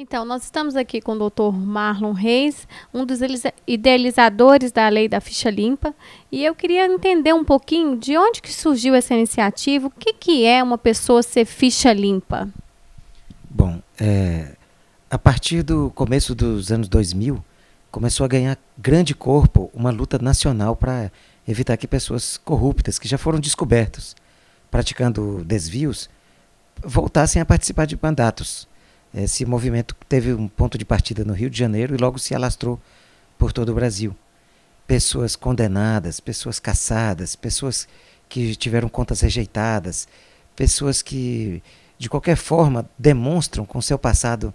Então, nós estamos aqui com o Dr. Marlon Reis, um dos idealizadores da Lei da Ficha Limpa, e eu queria entender um pouquinho de onde que surgiu essa iniciativa, o que, que é uma pessoa ser ficha limpa? Bom, é, a partir do começo dos anos 2000, começou a ganhar grande corpo uma luta nacional para evitar que pessoas corruptas, que já foram descobertas praticando desvios, voltassem a participar de mandatos esse movimento teve um ponto de partida no Rio de Janeiro e logo se alastrou por todo o Brasil. Pessoas condenadas, pessoas caçadas, pessoas que tiveram contas rejeitadas, pessoas que, de qualquer forma, demonstram com seu passado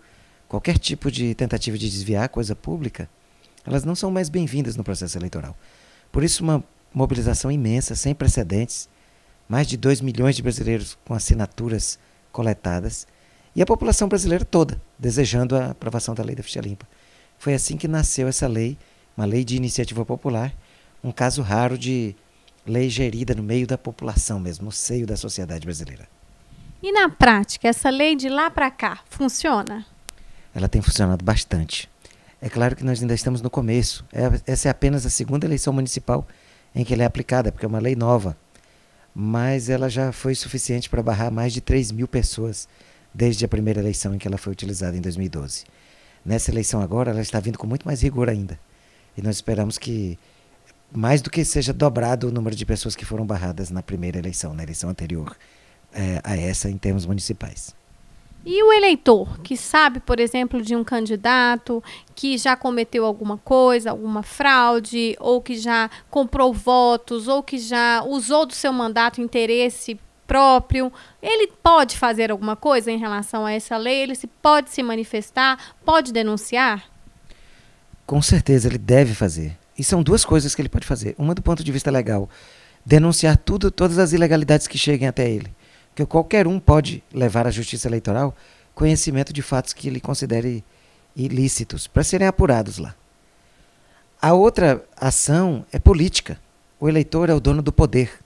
qualquer tipo de tentativa de desviar a coisa pública, elas não são mais bem-vindas no processo eleitoral. Por isso, uma mobilização imensa, sem precedentes, mais de 2 milhões de brasileiros com assinaturas coletadas, e a população brasileira toda desejando a aprovação da lei da ficha limpa. Foi assim que nasceu essa lei, uma lei de iniciativa popular, um caso raro de lei gerida no meio da população mesmo, no seio da sociedade brasileira. E na prática, essa lei de lá para cá funciona? Ela tem funcionado bastante. É claro que nós ainda estamos no começo. É essa é apenas a segunda eleição municipal em que ela é aplicada, porque é uma lei nova. Mas ela já foi suficiente para barrar mais de 3 mil pessoas desde a primeira eleição em que ela foi utilizada em 2012. Nessa eleição agora, ela está vindo com muito mais rigor ainda. E nós esperamos que mais do que seja dobrado o número de pessoas que foram barradas na primeira eleição, na eleição anterior é, a essa, em termos municipais. E o eleitor que sabe, por exemplo, de um candidato que já cometeu alguma coisa, alguma fraude, ou que já comprou votos, ou que já usou do seu mandato interesse próprio. Ele pode fazer alguma coisa em relação a essa lei? Ele se pode se manifestar? Pode denunciar? Com certeza ele deve fazer. E são duas coisas que ele pode fazer. Uma do ponto de vista legal, denunciar tudo, todas as ilegalidades que cheguem até ele. Porque qualquer um pode levar à justiça eleitoral conhecimento de fatos que ele considere ilícitos, para serem apurados lá. A outra ação é política. O eleitor é o dono do poder.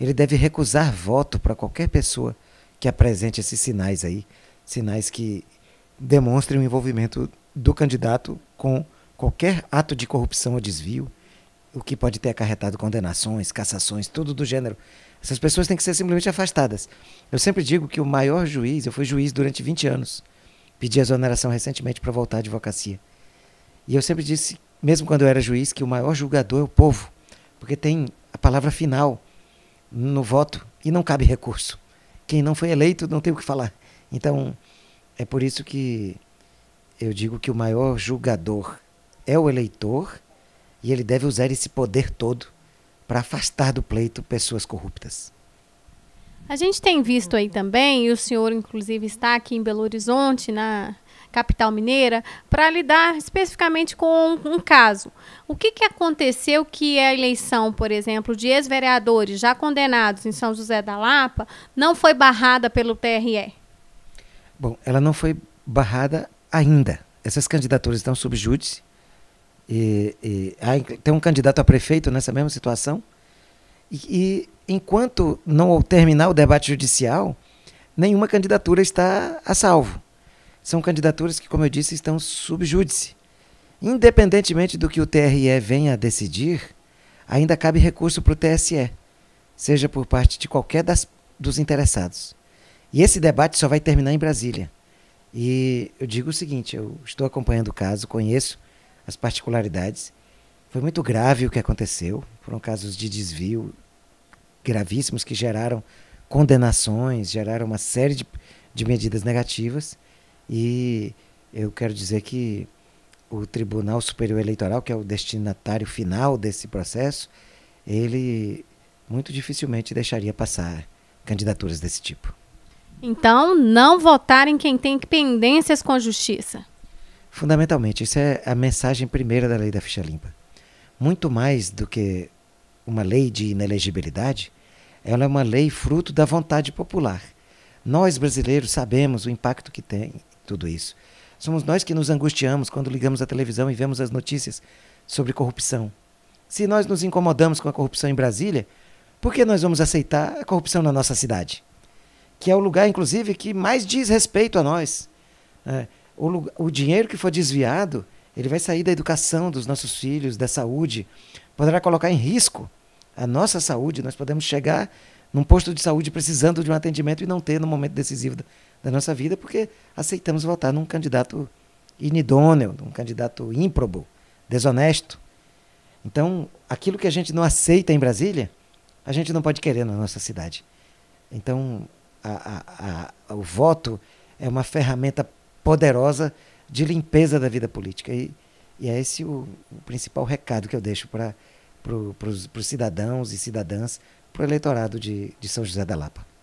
Ele deve recusar voto para qualquer pessoa que apresente esses sinais aí, sinais que demonstrem o envolvimento do candidato com qualquer ato de corrupção ou desvio, o que pode ter acarretado condenações, cassações, tudo do gênero. Essas pessoas têm que ser simplesmente afastadas. Eu sempre digo que o maior juiz, eu fui juiz durante 20 anos, pedi exoneração recentemente para voltar à advocacia. E eu sempre disse, mesmo quando eu era juiz, que o maior julgador é o povo, porque tem a palavra final no voto e não cabe recurso. Quem não foi eleito não tem o que falar. Então, é por isso que eu digo que o maior julgador é o eleitor e ele deve usar esse poder todo para afastar do pleito pessoas corruptas. A gente tem visto aí também, e o senhor inclusive está aqui em Belo Horizonte, na capital mineira, para lidar especificamente com um, um caso. O que, que aconteceu que a eleição, por exemplo, de ex-vereadores já condenados em São José da Lapa não foi barrada pelo TRE? Bom, ela não foi barrada ainda. Essas candidaturas estão sob júdice. E, e, tem um candidato a prefeito nessa mesma situação. E, e, enquanto não terminar o debate judicial, nenhuma candidatura está a salvo são candidaturas que, como eu disse, estão subjúdice. Independentemente do que o TRE venha a decidir, ainda cabe recurso para o TSE, seja por parte de qualquer das, dos interessados. E esse debate só vai terminar em Brasília. E eu digo o seguinte: eu estou acompanhando o caso, conheço as particularidades. Foi muito grave o que aconteceu. Foram casos de desvio gravíssimos que geraram condenações, geraram uma série de, de medidas negativas. E eu quero dizer que o Tribunal Superior Eleitoral, que é o destinatário final desse processo, ele muito dificilmente deixaria passar candidaturas desse tipo. Então, não votar em quem tem pendências com a justiça. Fundamentalmente, isso é a mensagem primeira da lei da ficha limpa. Muito mais do que uma lei de inelegibilidade, ela é uma lei fruto da vontade popular. Nós brasileiros sabemos o impacto que tem tudo isso. Somos nós que nos angustiamos quando ligamos a televisão e vemos as notícias sobre corrupção. Se nós nos incomodamos com a corrupção em Brasília, por que nós vamos aceitar a corrupção na nossa cidade? Que é o lugar, inclusive, que mais diz respeito a nós. É, o, o dinheiro que for desviado, ele vai sair da educação dos nossos filhos, da saúde, poderá colocar em risco a nossa saúde. Nós podemos chegar num posto de saúde precisando de um atendimento e não ter no momento decisivo da, da nossa vida, porque aceitamos votar num candidato inidôneo, num candidato ímprobo, desonesto. Então, aquilo que a gente não aceita em Brasília, a gente não pode querer na nossa cidade. Então, a, a, a, o voto é uma ferramenta poderosa de limpeza da vida política. E, e é esse o, o principal recado que eu deixo para pro, os cidadãos e cidadãs para o eleitorado de, de São José da Lapa.